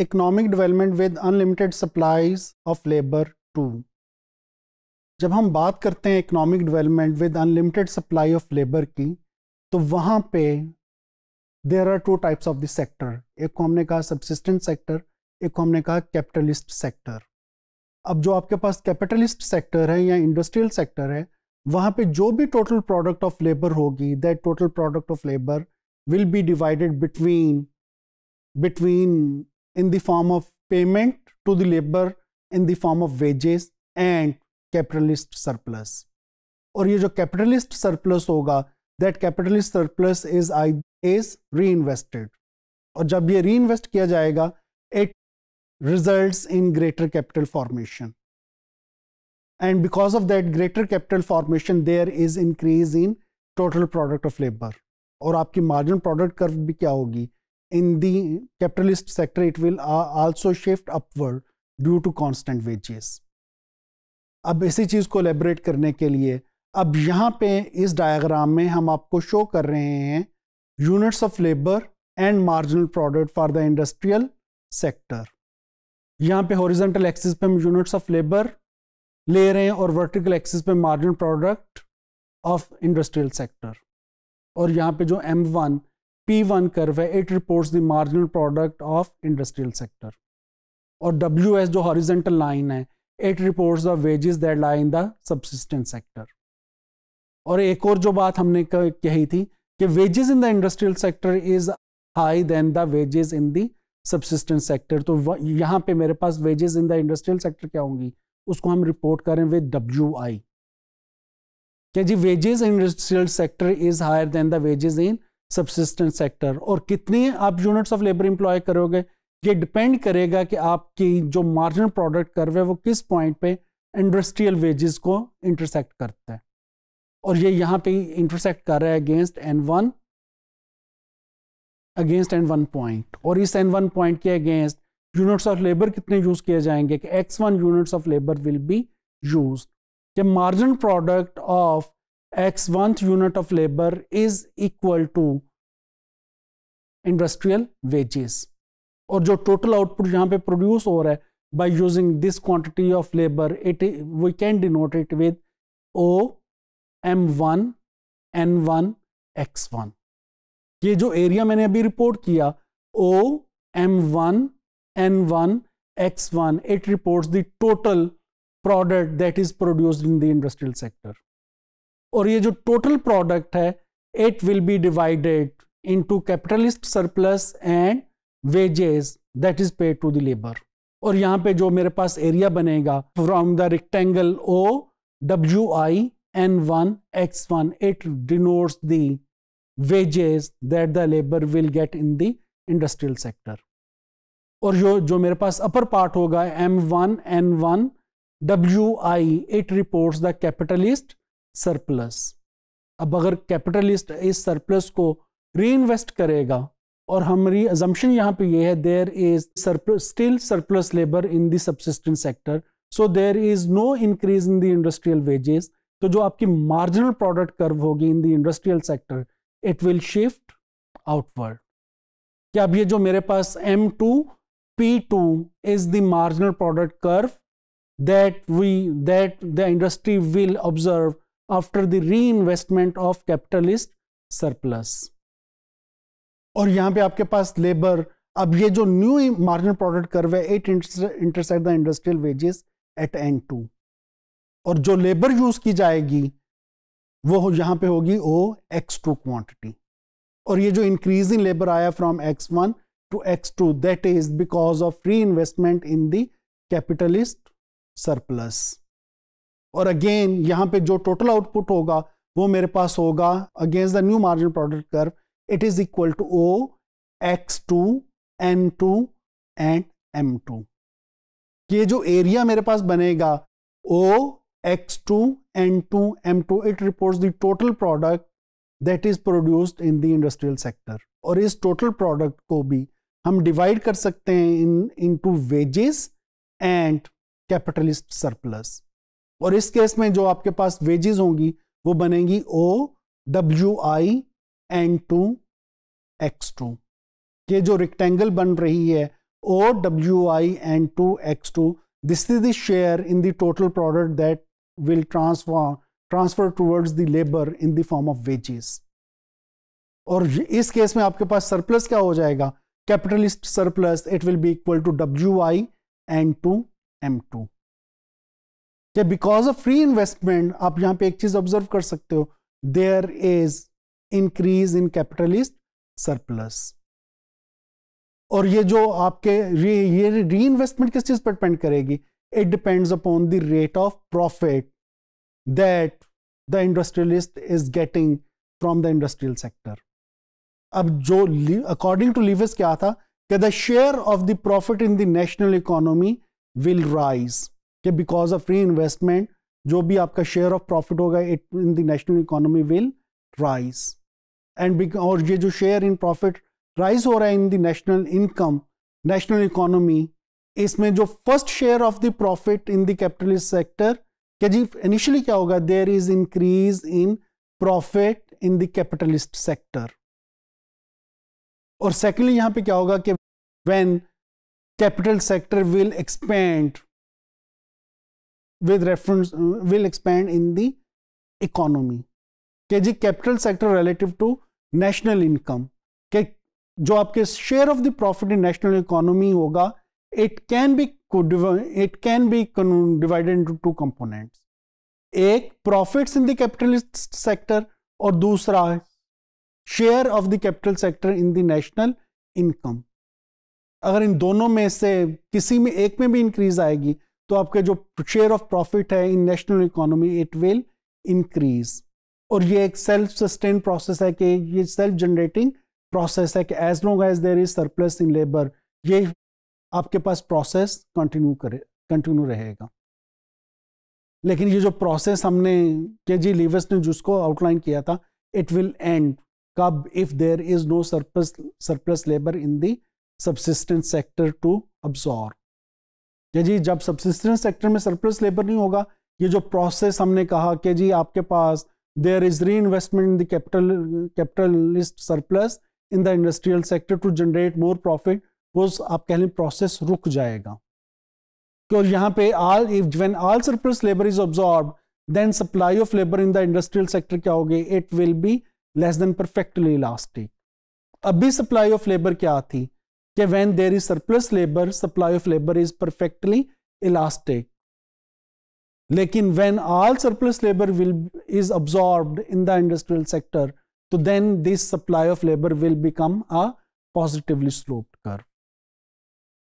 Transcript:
Economic development with unlimited supplies of labour too जब हम बात करते हैं economic development with unlimited supply of labour की तो वहाँ पे there are two types of the sector एक को हमने कहा सबसिस्टेंट सेक्टर एक को हमने कहा कैपिटलिस्ट सेक्टर अब जो आपके पास कैपिटलिस्ट सेक्टर है या इंडस्ट्रियल सेक्टर है वहाँ पे जो भी टोटल प्रोडक्ट ऑफ लेबर होगी that total product of labour will be divided between between in the form of payment to the labor in the form of wages and capitalist surplus. और ये जो capitalist surplus that capitalist surplus is reinvested. और जब ये reinvest किया जाएगा, it results in greater capital formation. And because of that greater capital formation, there is increase in total product of labor. और आपकी margin product curve भी क्या होगी? in the capitalist sector, it will uh, also shift upward due to constant wages. अब इसी चीज़ को elaborate करने के लिए अब यहाँ पे इस डायग्राम में हम आपको शो कर रहे हैं units of labour and marginal product for the industrial sector यहाँ पे हॉरिजेंटल एक्सिस पे हम यूनिट्स ऑफ लेबर ले रहे हैं और वर्टिकल एक्सिस पे marginal product of industrial sector और यहाँ पे जो M1 P1 curve है it reports the marginal product of industrial sector और डब्ल्यू एस जो हॉरिजेंटल लाइन है it reports the wages that lie in the subsistence sector और एक और जो बात हमने कही थी कि wages in the industrial sector is high than the wages in the subsistence sector तो यहाँ पे मेरे पास wages in the industrial sector क्या होंगी उसको हम रिपोर्ट करें विद डब्ल्यू आई क्या जी wages industrial sector is higher than the wages in subsistence sector और कितने आप यूनिट्स ऑफ लेबर इंप्लॉय करोगे ये डिपेंड करेगा कि आपकी जो मार्जिनल प्रोडक्ट रहे हैं वो किस पॉइंट पे इंडस्ट्रियल वेजेस को इंटरसेक्ट करता है और ये यहाँ पे इंटरसेक्ट कर रहा है against N one against N one point और इस एन वन पॉइंट के अगेंस्ट यूनिट्स ऑफ लेबर कितने यूज किए जाएंगे कि X one units of labour will be use marginal product of x1 unit of labor is equal to industrial wages or the total output yahan pe produce ho by using this quantity of labor we can denote it with o m1 n1 x1 ye jo area maine abhi report kiya o m1 n1 x1 it reports the total product that is produced in the industrial sector और ये जो total product है it will be divided into capitalist surplus and wages that is paid to the labour और यहाँ पे जो मेरे पास एरिया बनेगा from the rectangle O W I N one X one it denotes the wages that the labour will get in the industrial sector और जो जो मेरे पास अपर पार्ट होगा M one N one W I it reports the capitalist surplus अब अगर capitalist इस surplus को री इन्वेस्ट करेगा और हमारी अजम्पन यहाँ पे ये है there is still surplus labour in the subsistence sector so there is no increase in the industrial wages तो जो आपकी मार्जिनल प्रोडक्ट कर्व होगी in the industrial sector it will shift outward क्या अब ये जो मेरे पास M two P two is the marginal product curve that we that the industry will observe the reinvestment of capitalist surplus और यहां पे आपके पास लेबर अब ये जो न्यू मार्जिनल प्रोडक्ट कर्व है it intersect the industrial wages at N two और जो लेबर यूज की जाएगी वो यहां पे होगी ओ एक्स टू क्वान्टिटी और ये जो इंक्रीज इन लेबर आया from X one to X two that is because of reinvestment in the capitalist surplus और अगेन यहाँ पे जो टोटल आउटपुट होगा वो मेरे पास होगा against the new margin product curve it is equal to O X two N two and M two ये जो एरिया मेरे पास बनेगा O X two N two M two it reports the total product that is produced in the industrial sector और इस total product को भी हम डिवाइड कर सकते हैं in into wages and capitalist surplus और इस केस में जो आपके पास वेजेस होंगी वो बनेगी O W I N two X two ये जो रेक्टेंगल बन रही है O W I N two X two this is the share in the total product that will transform transfer towards the labour in the form of wages और इस case में आपके पास surplus क्या हो जाएगा capitalist surplus it will be equal to W I N two M two कि because of free investment आप यहाँ पे एक चीज ऑब्जर्व कर सकते हो there is increase in capitalist surplus और ये जो आपके ये ये री इन्वेस्टमेंट किस चीज पर डिपेंड करेगी it depends upon the rate of profit that the industrialist is getting from the industrial sector अब जो अकॉर्डिंग टू लिवस क्या था कि the share of the profit in the national economy will rise कि because of reinvestment जो भी आपका share of profit होगा it in the national economy will rise and और ये जो शेयर इन प्रॉफिट राइज हो रहा है in the national income national economy इसमें जो first share of the profit in the capitalist sector क्या जी इनिशियली क्या होगा there is increase in profit in the capitalist sector और सेकेंडली यहां पे क्या होगा कि when capital sector will expand with reference will uh, expand in the economy के जी capital sector relative to national income के जो आपके share of the profit in national economy होगा it can be it can be divided into two components एक profits in the capitalist sector और दूसरा share of the capital sector in the national income अगर इन दोनों में से किसी में एक में भी इंक्रीज आएगी तो आपके जो शेयर ऑफ प्रॉफिट है in national economy it will increase और ये एक सेल्फ सस्टेन प्रोसेस है कि ये सेल्फ जनरेटिंग प्रोसेस है कि as long as there is surplus in labour ये आपके पास प्रोसेस कंटिन्यू करे कंटिन्यू रहेगा लेकिन ये जो प्रोसेस हमने के जी लीवर्स ने जिसको आउटलाइन किया था इट विल एंड कब if there is no surplus surplus labour in the sector to absorb कि जी जब सब्सिस्टेंस सेक्टर में सरप्लस लेबर नहीं होगा ये जो प्रोसेस हमने कहा कि जी आपके पास there is reinvestment in capital capitalist surplus in the industrial sector to generate more profit वो आप कह लें प्रोसेस रुक जाएगा और यहाँ पे all if when all surplus labour is absorb then supply of labour in the industrial sector क्या होगी it will be less than perfectly elastic अभी सप्लाई ऑफ लेबर क्या थी कि when there is surplus labor supply of labor is perfectly elastic लेकिन when all surplus labor is absorbed in the industrial sector तो then this supply of labor will become a positively sloped